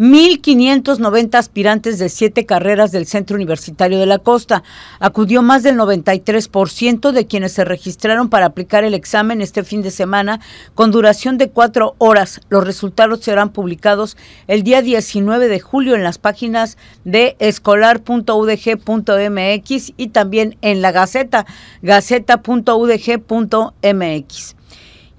1.590 aspirantes de siete carreras del Centro Universitario de la Costa. Acudió más del 93% de quienes se registraron para aplicar el examen este fin de semana con duración de cuatro horas. Los resultados serán publicados el día 19 de julio en las páginas de escolar.udg.mx y también en la Gaceta, gaceta.udg.mx.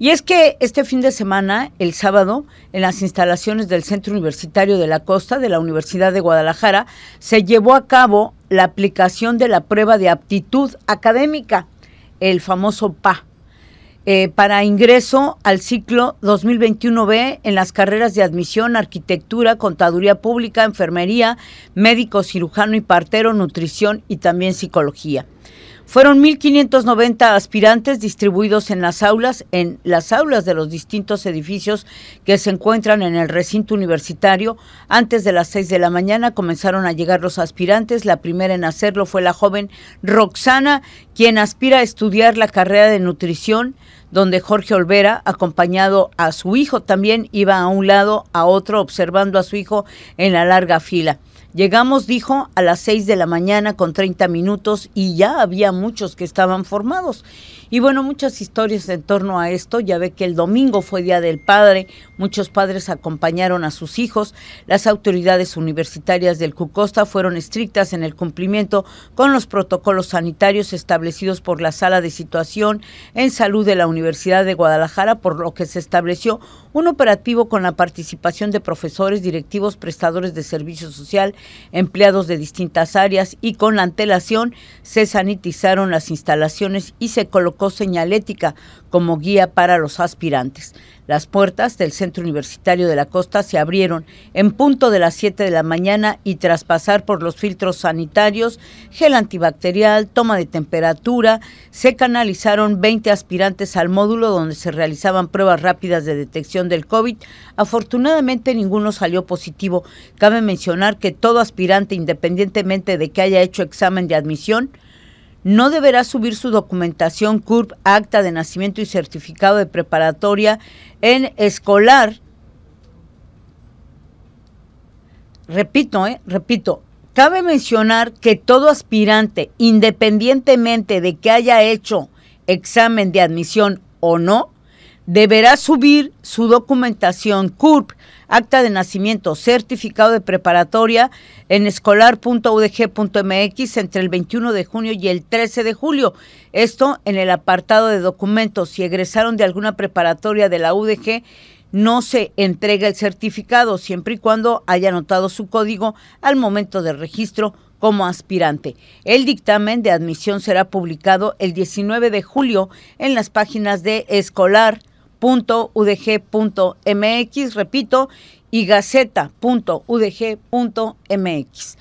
Y es que este fin de semana, el sábado, en las instalaciones del Centro Universitario de la Costa de la Universidad de Guadalajara, se llevó a cabo la aplicación de la prueba de aptitud académica, el famoso PA, eh, para ingreso al ciclo 2021B en las carreras de admisión, arquitectura, contaduría pública, enfermería, médico cirujano y partero, nutrición y también psicología. Fueron 1.590 aspirantes distribuidos en las aulas, en las aulas de los distintos edificios que se encuentran en el recinto universitario. Antes de las 6 de la mañana comenzaron a llegar los aspirantes. La primera en hacerlo fue la joven Roxana, quien aspira a estudiar la carrera de nutrición donde Jorge Olvera, acompañado a su hijo, también iba a un lado, a otro, observando a su hijo en la larga fila. Llegamos, dijo, a las 6 de la mañana con 30 minutos y ya había muchos que estaban formados. Y bueno, muchas historias en torno a esto. Ya ve que el domingo fue Día del Padre, muchos padres acompañaron a sus hijos. Las autoridades universitarias del Cucosta fueron estrictas en el cumplimiento con los protocolos sanitarios establecidos por la Sala de Situación en Salud de la Universidad Universidad de Guadalajara, por lo que se estableció un operativo con la participación de profesores, directivos, prestadores de servicio social, empleados de distintas áreas y con la antelación se sanitizaron las instalaciones y se colocó señalética como guía para los aspirantes. Las puertas del Centro Universitario de la Costa se abrieron en punto de las 7 de la mañana y tras pasar por los filtros sanitarios, gel antibacterial, toma de temperatura, se canalizaron 20 aspirantes al módulo donde se realizaban pruebas rápidas de detección del COVID. Afortunadamente ninguno salió positivo. Cabe mencionar que todo aspirante, independientemente de que haya hecho examen de admisión, no deberá subir su documentación CURP, acta de nacimiento y certificado de preparatoria en escolar. Repito, eh, repito, cabe mencionar que todo aspirante, independientemente de que haya hecho examen de admisión o no, deberá subir su documentación CURP, acta de nacimiento, certificado de preparatoria en escolar.udg.mx entre el 21 de junio y el 13 de julio. Esto en el apartado de documentos. Si egresaron de alguna preparatoria de la UDG, no se entrega el certificado siempre y cuando haya anotado su código al momento del registro como aspirante. El dictamen de admisión será publicado el 19 de julio en las páginas de Escolar, .udg.mx, repito, y gaceta.udg.mx.